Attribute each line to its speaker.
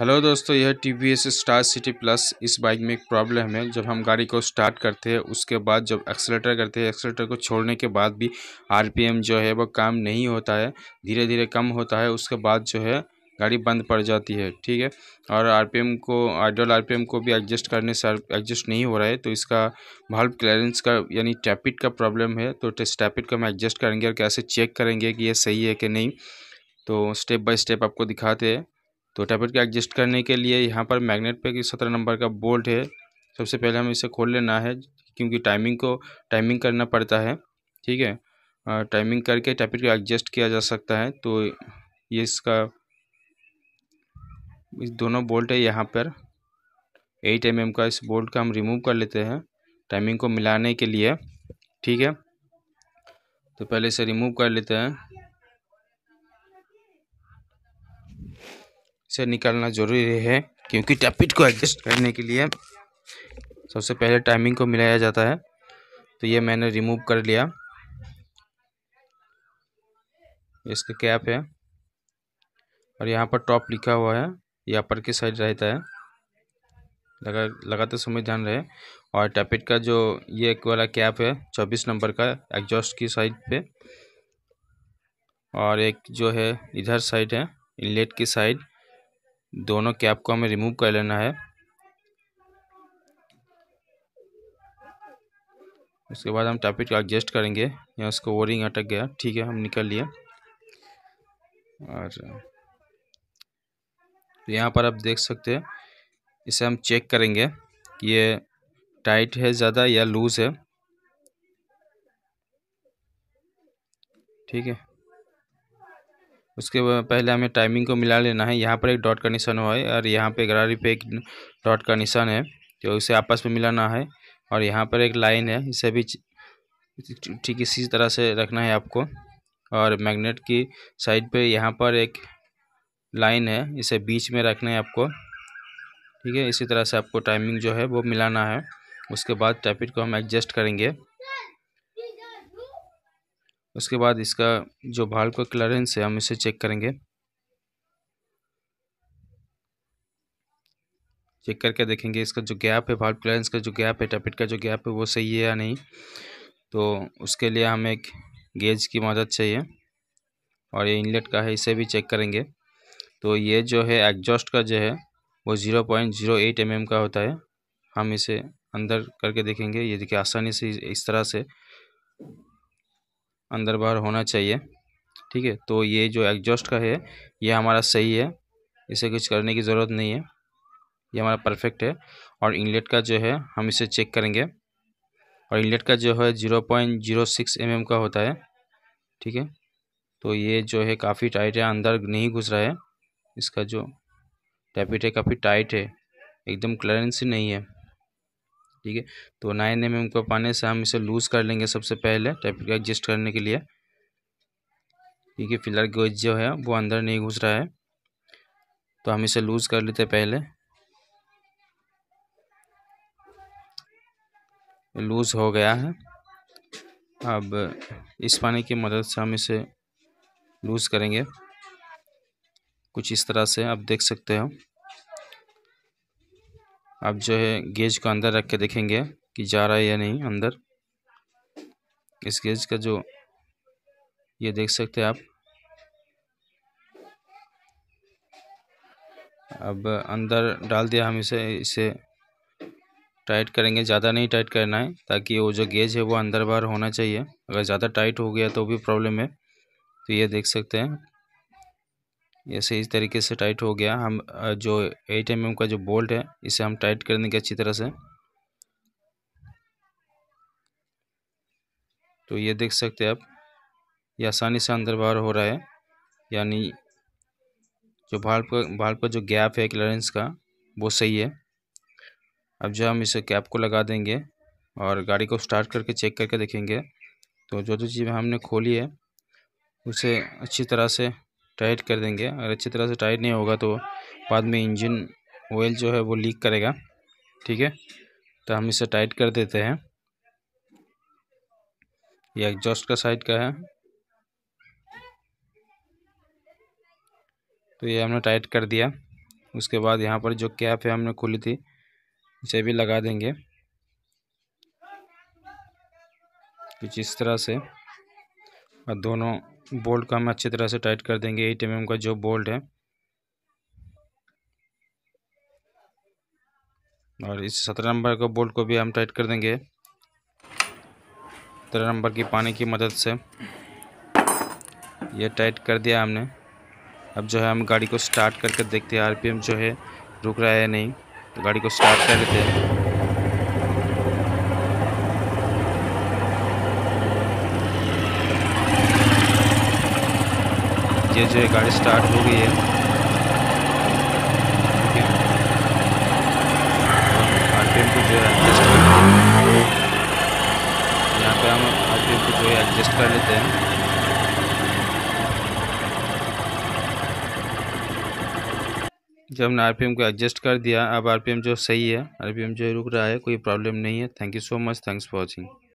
Speaker 1: hello दोस्तों यह T V S star city plus इस बाइक में एक प्रॉब्लम है जब हम गाड़ी को स्टार्ट करते हैं उसके बाद जब एक्सलेटर करते हैं एक्सलेटर को छोड़ने के बाद भी आरपीएम जो है वो काम नहीं होता है धीरे धीरे कम होता है उसके बाद जो है गाड़ी बंद पड़ जाती है ठीक है और आरपीएम को आइडल आरपीएम को भी एडजस्ट करने से एडजस्ट नहीं हो रहा है तो इसका भल्ब क्लियरेंस का यानी टैपिट का प्रॉब्लम है तो टैपिट को हम एडजस्ट करेंगे और कैसे चेक करेंगे कि यह सही है कि नहीं तो स्टेप बाय स्टेप आपको दिखाते हैं तो टैबलेट को एडजस्ट करने के लिए यहाँ पर मैग्नेट पे सत्रह नंबर का बोल्ट है सबसे पहले हम इसे खोल लेना है क्योंकि टाइमिंग को टाइमिंग करना पड़ता है ठीक है टाइमिंग करके टैबलेट को एडजस्ट किया जा सकता है तो ये इसका इस दोनों बोल्ट है यहाँ पर एट एम mm का इस बोल्ट का हम रिमूव कर लेते हैं टाइमिंग को मिलाने के लिए ठीक है तो पहले इसे रिमूव कर लेते हैं से निकालना ज़रूरी है क्योंकि टैपिट को एडजस्ट करने के लिए सबसे पहले टाइमिंग को मिलाया जाता है तो ये मैंने रिमूव कर लिया इसका कैप है और यहाँ पर टॉप लिखा हुआ है ये अपर की साइड रहता है लगा लगाते समय ध्यान रहे और टैपिट का जो ये एक वाला कैप है चौबीस नंबर का एग्जॉस्ट की साइड पे और एक जो है इधर साइड है इनलेट की साइड दोनों कैप को हमें रिमूव कर लेना है उसके बाद हम टैपिट को एडजस्ट करेंगे या उसको वोरिंग अटक गया ठीक है हम निकल लिए और तो यहाँ पर आप देख सकते हैं इसे हम चेक करेंगे कि ये टाइट है ज़्यादा या लूज़ है ठीक है उसके पहले हमें टाइमिंग को मिला लेना है यहाँ पर एक डॉट का निशान हुआ है और यहाँ पर गरारी पे एक डॉट का निशान है तो इसे आपस में मिलाना है और यहाँ पर एक लाइन है इसे भी ठीक इसी तरह से रखना है आपको और मैग्नेट की साइड पे यहाँ पर एक लाइन है इसे बीच में रखना है आपको ठीक है इसी तरह से आपको टाइमिंग जो है वो मिलाना है उसके बाद टैपिट को हम एडजस्ट करेंगे उसके बाद इसका जो भाल्व का क्लियरेंस है हम इसे चेक करेंगे चेक करके देखेंगे इसका जो गैप है भाल्व क्लियरेंस का जो गैप है टपिट का जो गैप है वो सही है या नहीं तो उसके लिए हमें एक गेज की मदद चाहिए और ये इनलेट का है इसे भी चेक करेंगे तो ये जो है एग्जॉस्ट का जो है वो zero point zero eight M का होता है हम इसे अंदर करके देखेंगे ये देखिए आसानी से इस तरह से अंदर बाहर होना चाहिए ठीक है तो ये जो एग्जॉस्ट का है ये हमारा सही है इसे कुछ करने की ज़रूरत नहीं है ये हमारा परफेक्ट है और इनलेट का जो है हम इसे चेक करेंगे और इनलेट का जो है zero point zero six M का होता है ठीक है तो ये जो है काफ़ी टाइट है अंदर नहीं घुस रहा है इसका जो टैपिट है काफ़ी टाइट है एकदम क्लियरेंस ही नहीं है ठीक है तो नाइन एम एम को पाने से हम इसे लूज़ कर लेंगे सबसे पहले टाइप को एडजस्ट करने के लिए ठीक है फिलहाल गेज जो है वो अंदर नहीं घुस रहा है तो हम इसे लूज़ कर लेते पहले लूज़ हो गया है अब इस पानी की मदद से हम इसे लूज़ करेंगे कुछ इस तरह से आप देख सकते हो अब जो है गेज को अंदर रख के देखेंगे कि जा रहा है या नहीं अंदर इस गेज का जो ये देख सकते हैं आप अब अंदर डाल दिया हम इसे इसे टाइट करेंगे ज़्यादा नहीं टाइट करना है ताकि वो जो गेज है वो अंदर बाहर होना चाहिए अगर ज़्यादा टाइट हो गया तो भी प्रॉब्लम है तो ये देख सकते हैं ये सही तरीके से टाइट हो गया हम जो एट एम का जो बोल्ट है इसे हम टाइट कर देंगे अच्छी तरह से तो ये देख सकते हैं आप ये आसानी से अंदर बाहर हो रहा है यानी जो भाल पर भाल पर जो गैप है क्लियरेंस का वो सही है अब जो हम इसे कैप को लगा देंगे और गाड़ी को स्टार्ट करके चेक करके देखेंगे तो जो जो चीज़ हमने खोली है उसे अच्छी तरह से टाइट कर देंगे अगर अच्छी तरह से टाइट नहीं होगा तो बाद में इंजन ऑयल जो है वो लीक करेगा ठीक है तो हम इसे टाइट कर देते हैं ये एग्जॉस्ट का साइड का है तो ये हमने टाइट कर दिया उसके बाद यहाँ पर जो कैप है हमने खोली थी इसे भी लगा देंगे कुछ इस तरह से और दोनों बोल्ट को हम अच्छी तरह से टाइट कर देंगे एट एम का जो बोल्ट है और इस सत्रह नंबर का बोल्ट को भी हम टाइट कर देंगे तेरह नंबर की पानी की मदद से ये टाइट कर दिया हमने अब जो है हम गाड़ी को स्टार्ट करके देखते हैं आरपीएम जो है रुक रहा है नहीं तो गाड़ी को स्टार्ट कर देते हैं ये जो है गाड़ी स्टार्ट हो गई है यहाँ पे हम को जो है एडजस्ट कर लेते हैं जब हमने आर को एडजस्ट कर दिया अब आर जो सही है आर जो रुक रहा है कोई प्रॉब्लम नहीं है thank you so much thanks for watching